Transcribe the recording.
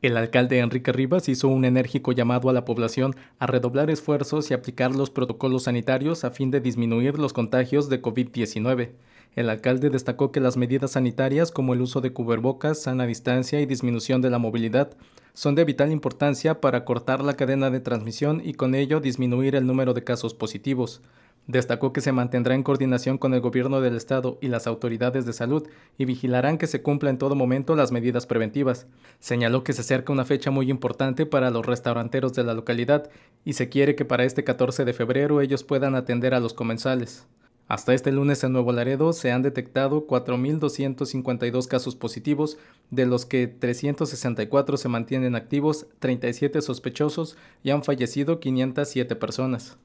El alcalde Enrique Rivas hizo un enérgico llamado a la población a redoblar esfuerzos y aplicar los protocolos sanitarios a fin de disminuir los contagios de COVID-19. El alcalde destacó que las medidas sanitarias como el uso de cubrebocas, sana distancia y disminución de la movilidad son de vital importancia para cortar la cadena de transmisión y con ello disminuir el número de casos positivos. Destacó que se mantendrá en coordinación con el gobierno del Estado y las autoridades de salud y vigilarán que se cumpla en todo momento las medidas preventivas. Señaló que se acerca una fecha muy importante para los restauranteros de la localidad y se quiere que para este 14 de febrero ellos puedan atender a los comensales. Hasta este lunes en Nuevo Laredo se han detectado 4.252 casos positivos, de los que 364 se mantienen activos, 37 sospechosos y han fallecido 507 personas.